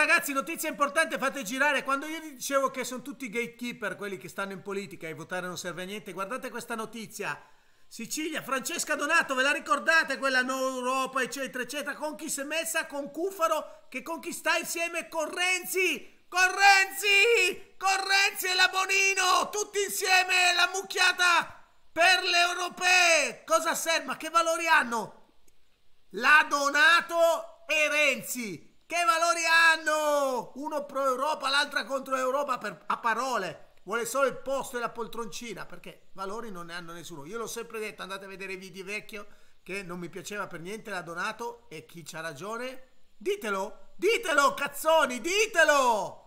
ragazzi, notizia importante, fate girare. Quando io dicevo che sono tutti gatekeeper, quelli che stanno in politica e votare non serve a niente, guardate questa notizia. Sicilia, Francesca Donato, ve la ricordate quella no Europa, eccetera, eccetera, con chi si è messa, con Cufaro, che con chi sta insieme, con Renzi, con Renzi, con Renzi e la Bonino, tutti insieme, la mucchiata per le europee. Cosa serve? Ma che valori hanno? La Donato e Renzi. Che valori hanno? Uno pro Europa, l'altra contro Europa per, a parole. Vuole solo il posto e la poltroncina, perché valori non ne hanno nessuno. Io l'ho sempre detto, andate a vedere i video vecchio, che non mi piaceva per niente, la donato. E chi c'ha ragione? Ditelo, ditelo, cazzoni, ditelo!